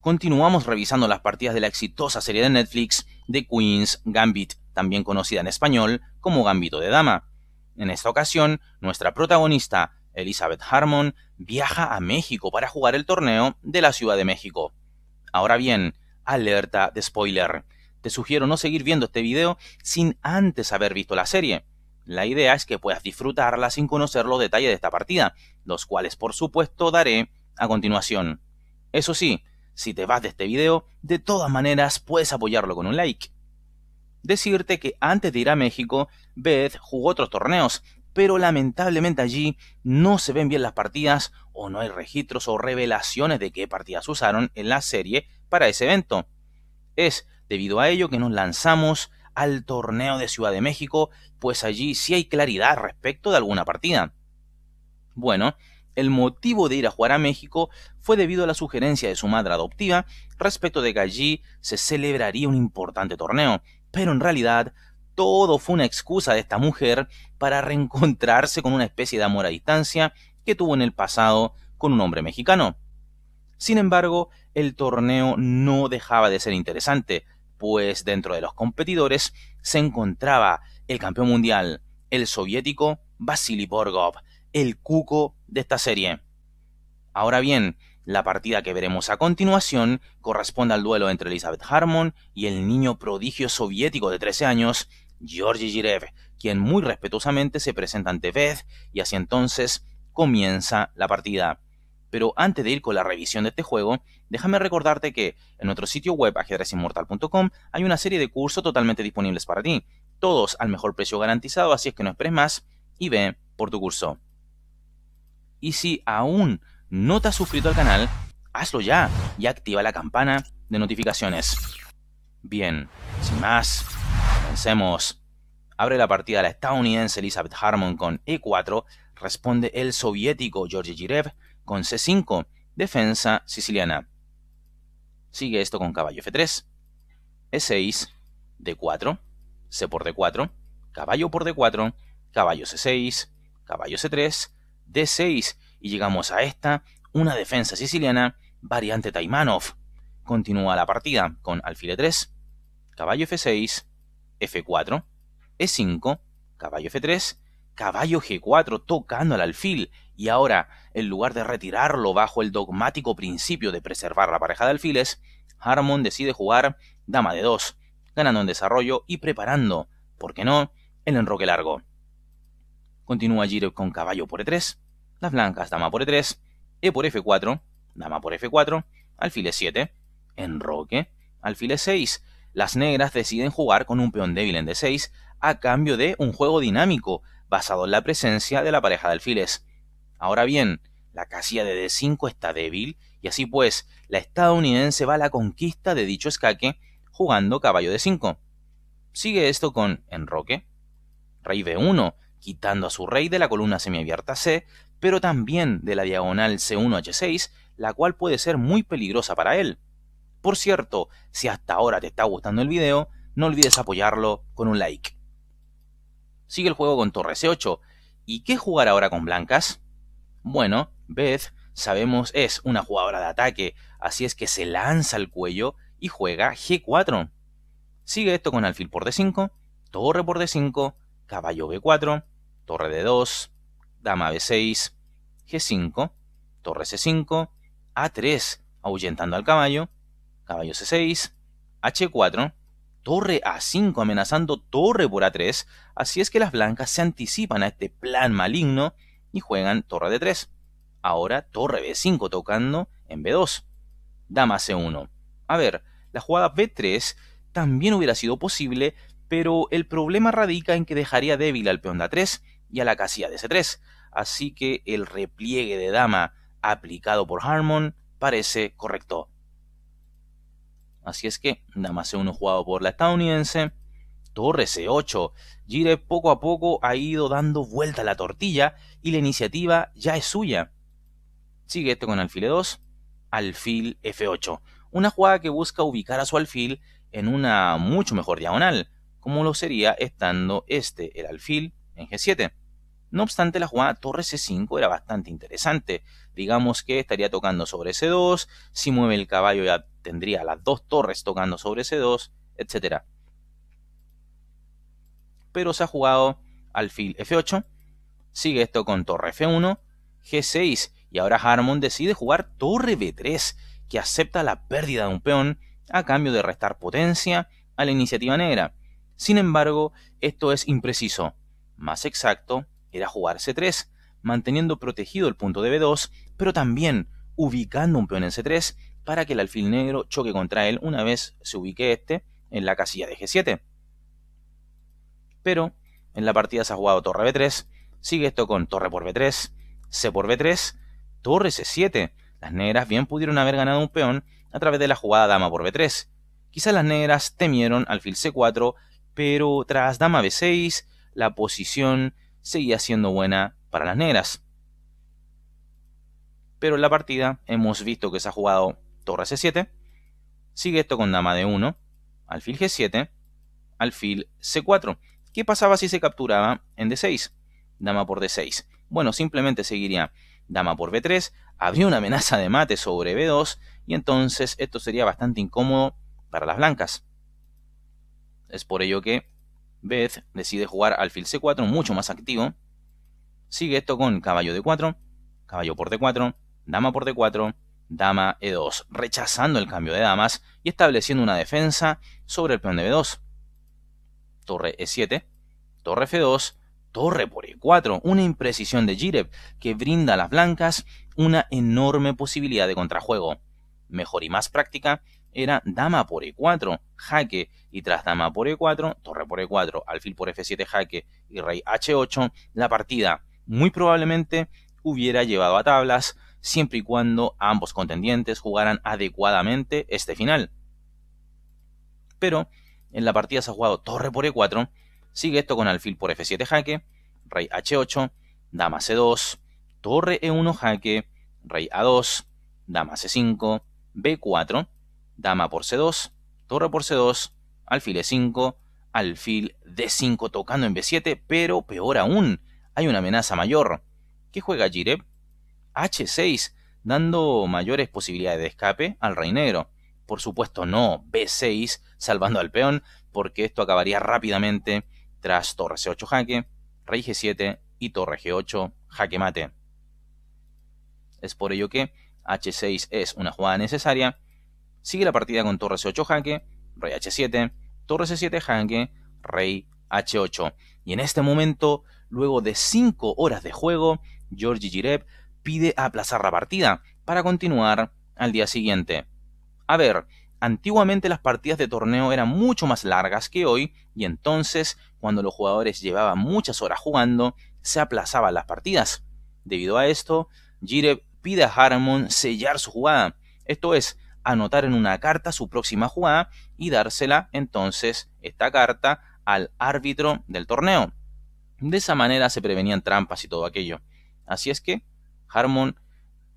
continuamos revisando las partidas de la exitosa serie de Netflix The Queen's Gambit, también conocida en español como Gambito de Dama. En esta ocasión, nuestra protagonista, Elizabeth Harmon, viaja a México para jugar el torneo de la Ciudad de México. Ahora bien, alerta de spoiler. Te sugiero no seguir viendo este video sin antes haber visto la serie. La idea es que puedas disfrutarla sin conocer los detalles de esta partida, los cuales por supuesto daré a continuación. Eso sí, si te vas de este video, de todas maneras puedes apoyarlo con un like. Decirte que antes de ir a México, Beth jugó otros torneos, pero lamentablemente allí no se ven bien las partidas o no hay registros o revelaciones de qué partidas usaron en la serie para ese evento. Es debido a ello que nos lanzamos al torneo de Ciudad de México, pues allí sí hay claridad respecto de alguna partida. Bueno, el motivo de ir a jugar a México fue debido a la sugerencia de su madre adoptiva respecto de que allí se celebraría un importante torneo, pero en realidad todo fue una excusa de esta mujer para reencontrarse con una especie de amor a distancia que tuvo en el pasado con un hombre mexicano. Sin embargo, el torneo no dejaba de ser interesante, pues dentro de los competidores se encontraba el campeón mundial, el soviético Vasily Borgov, el cuco de esta serie. Ahora bien, la partida que veremos a continuación corresponde al duelo entre Elizabeth Harmon y el niño prodigio soviético de 13 años, Georgy Girev, quien muy respetuosamente se presenta ante Beth y así entonces comienza la partida. Pero antes de ir con la revisión de este juego, déjame recordarte que en nuestro sitio web ajedrezinmortal.com hay una serie de cursos totalmente disponibles para ti, todos al mejor precio garantizado, así es que no esperes más y ve por tu curso. Y si aún no te has suscrito al canal, hazlo ya y activa la campana de notificaciones. Bien, sin más, comencemos. Abre la partida la estadounidense Elizabeth Harmon con E4, responde el soviético George Girev con C5, defensa siciliana. Sigue esto con caballo F3, E6, D4, C por D4, caballo por D4, caballo C6, caballo C3, D6 y llegamos a esta, una defensa siciliana, variante Taimanov. Continúa la partida con alfil e 3 caballo F6, F4, E5, caballo F3, caballo G4 tocando al alfil y ahora, en lugar de retirarlo bajo el dogmático principio de preservar la pareja de alfiles, Harmon decide jugar dama de 2, ganando en desarrollo y preparando, ¿por qué no?, el enroque largo. Continúa Giro con caballo por E3. Las blancas, dama por E3. E por F4. Dama por F4. Alfil 7 Enroque. Alfil 6 Las negras deciden jugar con un peón débil en D6 a cambio de un juego dinámico basado en la presencia de la pareja de alfiles. Ahora bien, la casilla de D5 está débil y así pues, la estadounidense va a la conquista de dicho escaque jugando caballo D5. Sigue esto con enroque, rey B1, quitando a su rey de la columna semiabierta C, pero también de la diagonal C1H6, la cual puede ser muy peligrosa para él. Por cierto, si hasta ahora te está gustando el video, no olvides apoyarlo con un like. Sigue el juego con torre C8. ¿Y qué jugar ahora con blancas? Bueno, Beth, sabemos, es una jugadora de ataque, así es que se lanza al cuello y juega G4. Sigue esto con alfil por D5, torre por D5, caballo B4, torre D2, dama B6, G5, torre C5, A3, ahuyentando al caballo, caballo C6, H4, torre A5 amenazando torre por A3, así es que las blancas se anticipan a este plan maligno y juegan torre D3. Ahora torre B5 tocando en B2. Dama C1. A ver, la jugada B3 también hubiera sido posible, pero el problema radica en que dejaría débil al peón de A3 y a la casilla de C3. Así que el repliegue de dama aplicado por Harmon parece correcto. Así es que dama C1 jugado por la estadounidense, torre C8. Gire poco a poco ha ido dando vuelta a la tortilla y la iniciativa ya es suya. Sigue esto con alfil E2, alfil F8. Una jugada que busca ubicar a su alfil en una mucho mejor diagonal, como lo sería estando este, el alfil, en G7. No obstante, la jugada torre C5 era bastante interesante. Digamos que estaría tocando sobre C2, si mueve el caballo ya tendría las dos torres tocando sobre C2, etc. Pero se ha jugado alfil F8, sigue esto con torre F1, G6, y ahora Harmon decide jugar torre B3, que acepta la pérdida de un peón a cambio de restar potencia a la iniciativa negra. Sin embargo, esto es impreciso. Más exacto era jugar C3, manteniendo protegido el punto de B2, pero también ubicando un peón en C3 para que el alfil negro choque contra él una vez se ubique este en la casilla de G7. Pero en la partida se ha jugado torre B3, sigue esto con torre por B3, C por B3, torre C7. Las negras bien pudieron haber ganado un peón a través de la jugada dama por B3. Quizás las negras temieron alfil C4, pero tras dama B6 la posición seguía siendo buena para las negras. Pero en la partida hemos visto que se ha jugado torre c7, sigue esto con dama d 1 alfil g7, alfil c4. ¿Qué pasaba si se capturaba en d6? Dama por d6. Bueno, simplemente seguiría dama por b3, habría una amenaza de mate sobre b2 y entonces esto sería bastante incómodo para las blancas. Es por ello que Beth decide jugar alfil c4, mucho más activo. Sigue esto con caballo d4, caballo por d4, dama por d4, dama e2, rechazando el cambio de damas y estableciendo una defensa sobre el peón de b2. Torre e7, torre f2, torre por e4, una imprecisión de Girev que brinda a las blancas una enorme posibilidad de contrajuego. Mejor y más práctica era dama por e4, jaque, y tras dama por e4, torre por e4, alfil por f7, jaque y rey h8, la partida muy probablemente hubiera llevado a tablas, siempre y cuando ambos contendientes jugaran adecuadamente este final. Pero en la partida se ha jugado torre por e4, sigue esto con alfil por f7 jaque, rey h8, dama c2, torre e1 jaque, rey a2, dama c5, b4, dama por C2, torre por C2, alfil E5, alfil D5 tocando en B7, pero peor aún, hay una amenaza mayor. ¿Qué juega Jireb? H6, dando mayores posibilidades de escape al rey negro. Por supuesto no, B6, salvando al peón, porque esto acabaría rápidamente tras torre C8 jaque, rey G7 y torre G8 jaque mate. Es por ello que H6 es una jugada necesaria, Sigue la partida con torre c8 jaque, rey h7, torre c7 jaque, rey h8. Y en este momento, luego de 5 horas de juego, Georgi Girev pide aplazar la partida para continuar al día siguiente. A ver, antiguamente las partidas de torneo eran mucho más largas que hoy y entonces, cuando los jugadores llevaban muchas horas jugando, se aplazaban las partidas. Debido a esto, Girev pide a Harmon sellar su jugada, esto es, anotar en una carta su próxima jugada y dársela entonces esta carta al árbitro del torneo. De esa manera se prevenían trampas y todo aquello. Así es que Harmon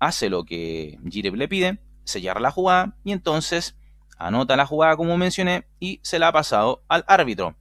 hace lo que Jireb le pide, sellar la jugada y entonces anota la jugada como mencioné y se la ha pasado al árbitro.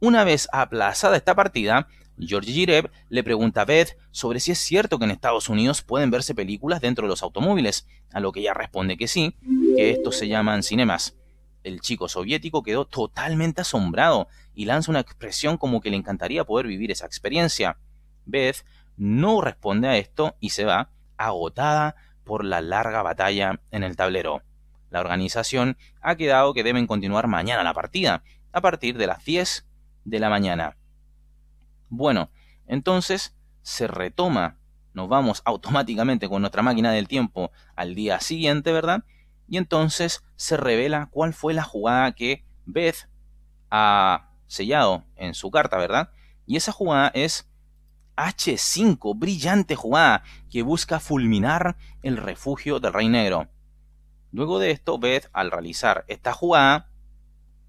Una vez aplazada esta partida, George Girev le pregunta a Beth sobre si es cierto que en Estados Unidos pueden verse películas dentro de los automóviles, a lo que ella responde que sí, que estos se llaman cinemas. El chico soviético quedó totalmente asombrado y lanza una expresión como que le encantaría poder vivir esa experiencia. Beth no responde a esto y se va, agotada por la larga batalla en el tablero. La organización ha quedado que deben continuar mañana la partida, a partir de las 10 de la mañana. Bueno, entonces se retoma, nos vamos automáticamente con nuestra máquina del tiempo al día siguiente, ¿verdad? Y entonces se revela cuál fue la jugada que Beth ha sellado en su carta, ¿verdad? Y esa jugada es H5, brillante jugada que busca fulminar el refugio del Rey Negro. Luego de esto, Beth, al realizar esta jugada,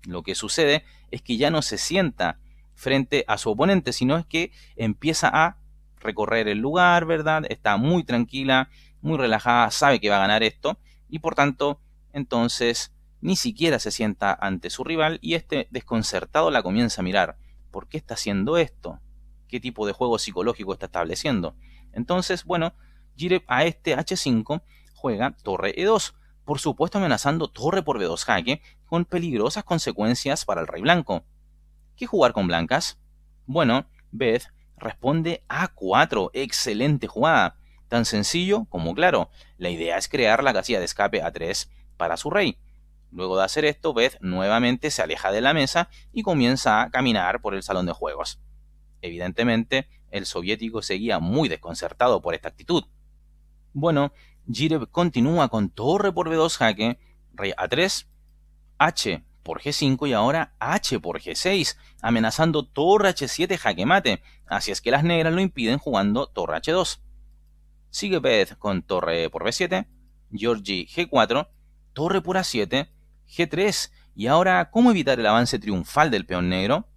lo que sucede es que ya no se sienta frente a su oponente, sino es que empieza a recorrer el lugar, ¿verdad? Está muy tranquila, muy relajada, sabe que va a ganar esto y por tanto entonces ni siquiera se sienta ante su rival y este desconcertado la comienza a mirar. ¿Por qué está haciendo esto? ¿Qué tipo de juego psicológico está estableciendo? Entonces, bueno, gira a este H5 juega torre E2, por supuesto amenazando torre por B2 jaque, con peligrosas consecuencias para el rey blanco. ¿Qué jugar con blancas? Bueno, Beth responde a 4. Excelente jugada. Tan sencillo como claro. La idea es crear la casilla de escape a 3 para su rey. Luego de hacer esto, Beth nuevamente se aleja de la mesa y comienza a caminar por el salón de juegos. Evidentemente, el soviético seguía muy desconcertado por esta actitud. Bueno, Girev continúa con torre por B2 jaque, rey A3, H por G5 y ahora H por G6, amenazando torre H7 jaque mate, así es que las negras lo impiden jugando torre H2. Sigue Beth con torre por B7, Georgie G4, torre por A7, G3, y ahora, ¿cómo evitar el avance triunfal del peón negro?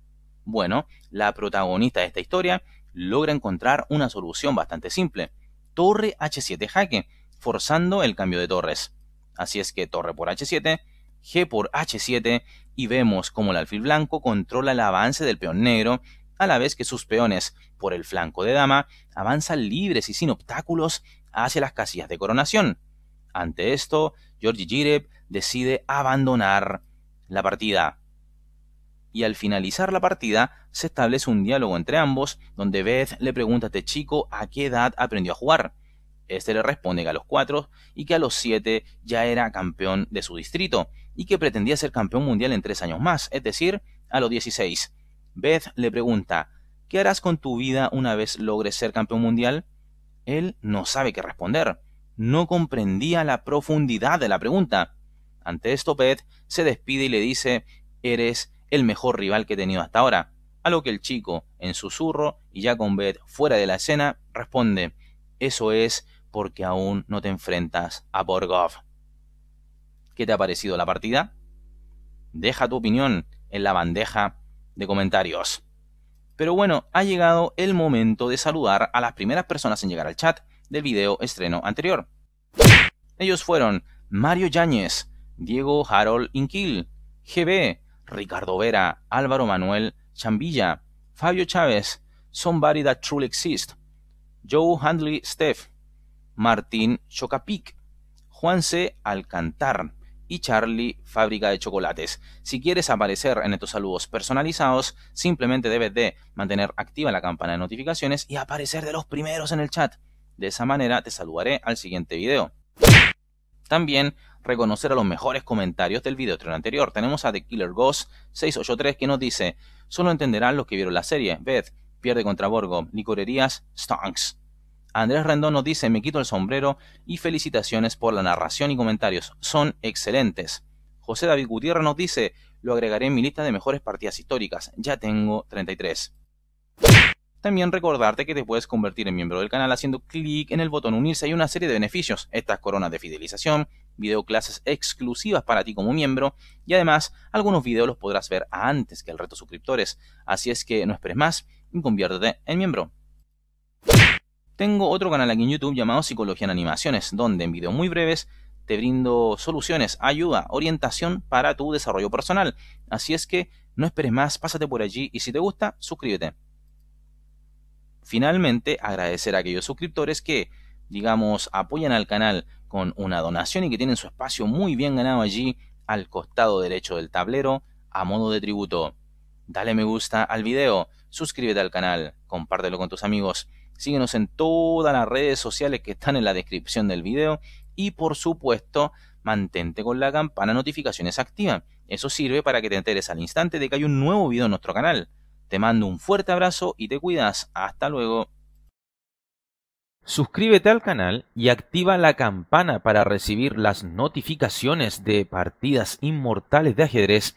Bueno, la protagonista de esta historia logra encontrar una solución bastante simple, torre H7 jaque, forzando el cambio de torres. Así es que torre por H7, G por H7 y vemos como el alfil blanco controla el avance del peón negro, a la vez que sus peones por el flanco de dama avanzan libres y sin obstáculos hacia las casillas de coronación. Ante esto, ...Georgie Girev decide abandonar la partida. Y al finalizar la partida, se establece un diálogo entre ambos, donde Beth le pregunta a este chico a qué edad aprendió a jugar. Este le responde que a los 4 y que a los 7 ya era campeón de su distrito, y que pretendía ser campeón mundial en tres años más, es decir, a los 16. Beth le pregunta, ¿qué harás con tu vida una vez logres ser campeón mundial? Él no sabe qué responder. No comprendía la profundidad de la pregunta. Ante esto, Beth se despide y le dice, eres el mejor rival que he tenido hasta ahora. A lo que el chico, en susurro y ya con Beth fuera de la escena, responde, eso es porque aún no te enfrentas a Borgov. ¿Qué te ha parecido la partida? Deja tu opinión en la bandeja de comentarios. Pero bueno, ha llegado el momento de saludar a las primeras personas en llegar al chat del video estreno anterior. Ellos fueron Mario Yáñez, Diego Harold Inquil, GB, Ricardo Vera, Álvaro Manuel Chambilla, Fabio Chávez, Somebody That Truly Exist, Joe Handley Steph, Martín Chocapic, Juan C. Alcantar, y Charlie Fábrica de Chocolates. Si quieres aparecer en estos saludos personalizados, simplemente debes de mantener activa la campana de notificaciones y aparecer de los primeros en el chat. De esa manera te saludaré al siguiente video. También reconocer a los mejores comentarios del video anterior. Tenemos a The Killer Ghost 683 que nos dice, solo entenderán los que vieron la serie. Beth pierde contra Borgo, licorerías, stonks. Andrés Rendón nos dice, me quito el sombrero y felicitaciones por la narración y comentarios, son excelentes. José David Gutiérrez nos dice, lo agregaré en mi lista de mejores partidas históricas, ya tengo 33. También recordarte que te puedes convertir en miembro del canal haciendo clic en el botón unirse. Hay una serie de beneficios, estas coronas de fidelización, video clases exclusivas para ti como miembro y además algunos videos los podrás ver antes que el resto suscriptores. Así es que no esperes más y conviértete en miembro. Tengo otro canal aquí en YouTube llamado Psicología en Animaciones, donde en videos muy breves te brindo soluciones, ayuda, orientación para tu desarrollo personal. Así es que no esperes más, pásate por allí y si te gusta, suscríbete. Finalmente, agradecer a aquellos suscriptores que, digamos, apoyan al canal con una donación y que tienen su espacio muy bien ganado allí al costado derecho del tablero a modo de tributo. Dale me gusta al video, suscríbete al canal, compártelo con tus amigos Síguenos en todas las redes sociales que están en la descripción del video y por supuesto mantente con la campana notificaciones activa. Eso sirve para que te enteres al instante de que hay un nuevo video en nuestro canal. Te mando un fuerte abrazo y te cuidas. Hasta luego. Suscríbete al canal y activa la campana para recibir las notificaciones de partidas inmortales de ajedrez